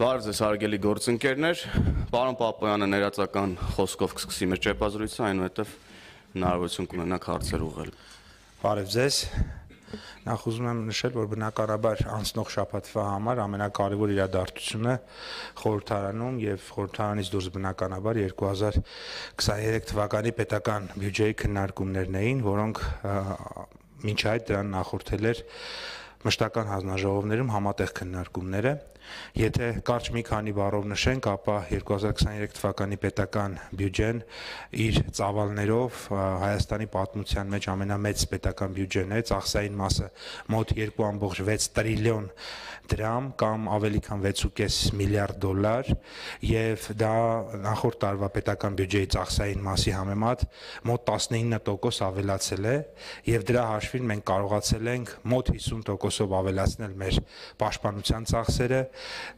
Բարև ձեզ հարգելի գործընկերներ։ Պարոն Պապոյանը ներածական խոսքով կսկսի մեր ճեպազրույցը, այնուհետև հնարավորություն կունենանք հարցեր ուղղել։ Բարև ձեզ։ Նախ ուզում եմ նշել, որ բնակարաբար անցնող շաբաթվա համար ամենակարևոր իրադարձությունը խորհրդարանում եւ խորհրդարանից դուրս բնականաբար 2023 թվականի պետական բյուջեի քննարկումներն էին, որոնք մինչ այդ դրան նախորդել էր մշտական հանձնաժողովներում համատեղ քննարկումները, Եթե կարճ մի քանի բառով նշենք, ապա 2023 թվականի պետական բյուջեն իր ծավալներով Հայաստանի պատմության մեջ ամենամեծ պետական բյուջեն է, ծախսային մասը մոտ 2.6 տրիլիոն դրամ կամ ավելի քան 6.5 միլիարդ դոլար եւ դա նախորդ տարվա պետական բյուջեի ծախսային մասի համեմատ մոտ 19% ավելացել է եւ դրա հաշվին մենք կարողացել ենք մոտ 50%-ով ավելացնել մեր պաշտպանության ծախսերը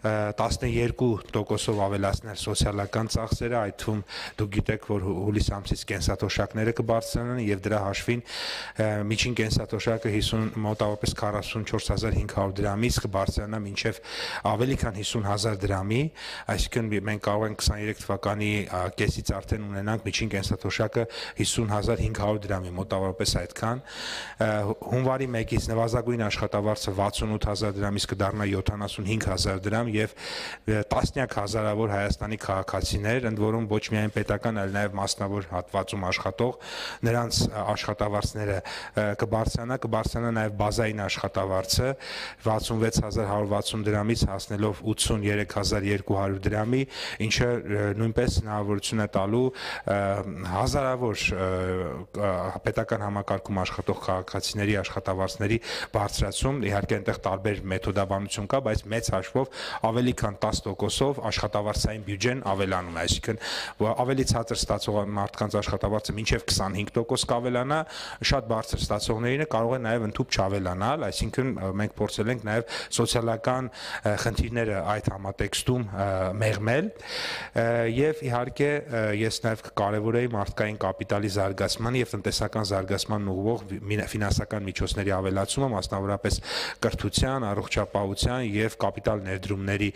12%-ով ավելացնել սոցիալական ծախսերը, այդ թվում դուք գիտեք, որ հուլիս ամսից կենսաթոշակները կբարձրանան եւ դրա հաշվին միջին կենսաթոշակը 50 մոտավորապես 44500 դրամից կբարձրանա մինչև ավելի քան 50000 դրամի, այսինքն մենք կարող ենք 23 թվականի կեսից արդեն ունենանք միջին կենսաթոշակը 50500 դրամի, մոտավորապես այդքան։ Հունվարի 1-ից նվազագույն աշխատավարձը 68000 դրամից կդառնա 75000 1000 դրամ եւ տասնյակ հազարավոր հայաստանի քաղաքացիներ, ընդ որում ոչ միայն պետական, այլ նաեւ մասնավոր հատվածում աշխատող նրանց աշխատավարձները կբարձրանա, կբարձրանա նաեւ բազային աշխատավարձը 66160 դրամից հասնելով 83200 դրամի, ինչը նույնպես հնարավորություն է տալու հազարավոր պետական համակարգում աշխատող քաղաքացիների աշխատավարձների բարձրացում, իհարկե այնտեղ տարբեր մեթոդաբանություն կա, բայց մեծ հաշվով հաշվով ավելի քան 10%-ով աշխատավարձային բյուջեն ավելանում է, այսինքն ավելի ցածր ստացող մարդկանց աշխատավարձը մինչև 25% կավելանա, շատ բարձր ստացողներին կարող է նաև ընդཐུպ չավելանալ, այսինքն մենք փորձել ենք նաև սոցիալական խնդիրները այդ համատեքստում մեղմել եւ իհարկե ես նաև կարևորեի մարդկային կապիտալի զարգացման եւ տնտեսական զարգացման ուղղող ֆինանսական միջոցների ավելացումը, մասնավորապես կրթության, առողջապահության եւ կապիտալ ֆինանսիալ ներդրումների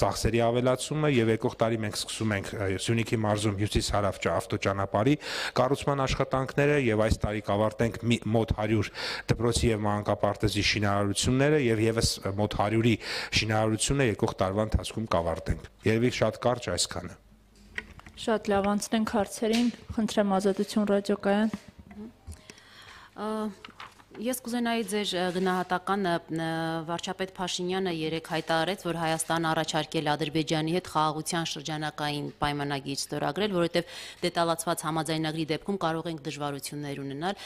ծախսերի ավելացումը եւ եկող տարի մենք սկսում ենք Սյունիքի մարզում հյուսիս-հարավ ավտոճանապարհի կառուցման աշխատանքները եւ այս տարի կավարտենք մոտ 100 դպրոցի եւ մանկապարտեզի շինարարությունները եւ եւս մոտ 100-ի շինարարությունը եկող տարվա ընթացքում կավարտենք։ Երևի շատ կարճ այսքանը։ Շատ լավ անցնենք հարցերին։ Խնդրեմ ազատություն ռադիոկայան։ Ես կուզենայի ձեր գնահատական վարչապետ Փաշինյանը երեք հայտարարեց, որ Հայաստանը առաջարկել Ադրբեջանի հետ խաղաղության շրջանակային պայմանագիր ստորագրել, որովհետև դետալացված համաձայնագրի դեպքում կարող ենք դժվարություններ ունենալ։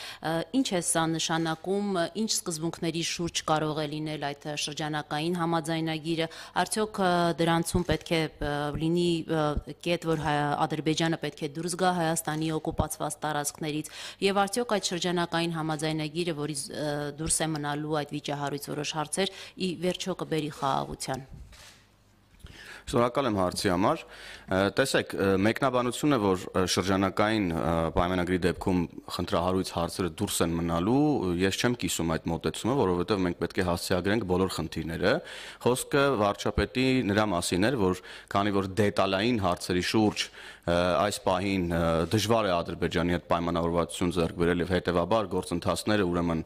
Ինչ է սա նշանակում, ինչ սկզբունքների շուրջ կարող է լինել այդ շրջանակային համաձայնագիրը, արդյոք դրանցում պետք է լինի կետ, որ Ադրբեջանը պետք է դուրս գա Հայաստանի օկուպացված տարածքներից, եւ արդյոք այդ շրջանակային համաձայնագիրը, որի որից դուրս է մնալու այդ վիճահարույց որոշ հարցեր ի վերջո կբերի խաղաղության։ Շնորհակալ եմ հարցի համար։ Տեսեք, մեկնաբանությունը, որ շրջանակային պայմանագրի դեպքում խնդրահարույց հարցերը դուրս են մնալու, ես չեմ կիսում այդ մոտեցումը, որովհետև մենք պետք է հասցեագրենք բոլոր խնդիրները։ Խոսքը վարչապետի նրա մասին էր, որ քանի որ դետալային հարցերի շուրջ այս պահին դժվար է Ադրբեջանի հետ պայմանավորվածություն ձեռք բերել եւ հետեւաբար գործընթացները ուրեմն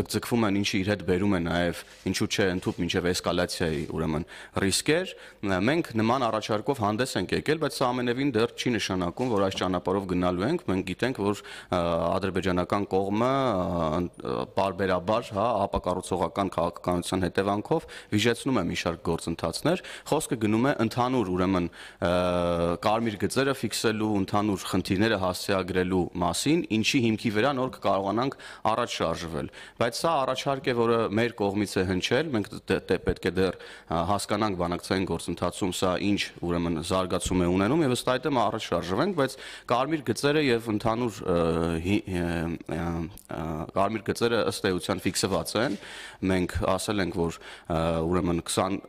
ձգձգվում են, ինչը իր հետ բերում է նաեւ ինչու՞ չէ ընդհանուր մինչեւ էսկալացիայի ուրեմն ռիսկեր։ Մենք նման առաջարկով հանդես ենք եկել, բայց սա ամենևին դեռ չի նշանակում, որ այս ճանապարհով գնալու ենք։ Մենք գիտենք, որ ադրբեջանական կողմը բարբերաբար, հա, ապակառուցողական քաղաքականության հետևանքով վիճեցնում է մի շարք գործընթացներ։ Խոսքը գնում է ընդհանուր, ուրեմն կարմիր գծերը խնդիրները ֆիքսելու, ընդհանուր խնդիրները հասցեագրելու մասին, ինչի հիմքի վրա նոր կկարողանանք առաջ շարժվել։ Բայց սա առաջարկ է, որը մեր կողմից է հնչել, մենք դե պետք է դեռ հասկանանք բանակցային գործընթացում սա ինչ ուրեմն զարգացում է ունենում եւ ըստ այդմ առաջ շարժվենք, բայց կարմիր գծերը եւ ընդհանուր կարմիր գծերը ըստ էության ֆիքսված են։ Մենք ասել ենք, որ ուրեմն 20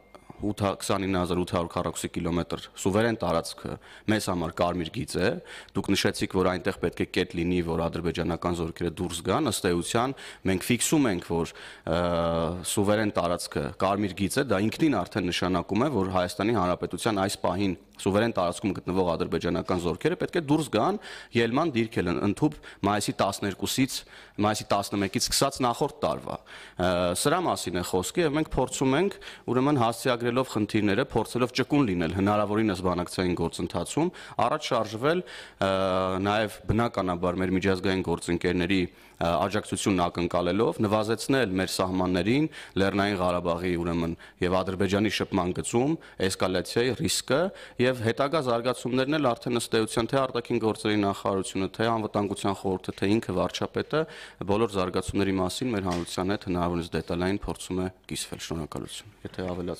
29800 քառակուսի կիլոմետր սուվերեն տարածքը մեզ համար կարմիր գիծ է։ Դուք նշեցիք, որ այնտեղ պետք է կետ լինի, որ ադրբեջանական զորքերը դուրս գան, ըստ էության մենք ֆիքսում ենք, որ սուվերեն տարածքը կարմիր գիծ է, դա ինքնին արդեն նշանակում է, որ Հայաստանի Հանրապետության այս պահին սուվերեն տարածքում գտնվող ադրբեջանական զորքերը պետք է դուրս գան ելման դիրքել ընդհուպ մայիսի 12-ից մայիսի 11-ից սկսած նախորդ տարվա։ Սրա մասին է խոսքը եւ մենք փորձում ենք ուրեմն հասցեագրելով խնդիրները, փորձելով ճկուն լինել հնարավորինս բանակցային գործընթացում, առաջ շարժվել նաեւ բնականաբար մեր միջազգային գործընկերների աջակցությունն ակնկալելով նվազեցնել մեր սահմաններին Լեռնային Ղարաբաղի ուրեմն եւ Ադրբեջանի շփման գծում էսկալացիայի ռիսկը եւ եւ հետագա զարգացումներն էլ արդեն ըստ էության թե արտաքին գործերի նախարարությունը, թե անվտանգության խորհուրդը, թե ինքը վարչապետը բոլոր զարգացումների մասին մեր հանրության հետ հնարավորինս դետալային փորձում է կիսվել։ Շնորհակալություն։ Եթե ավելաց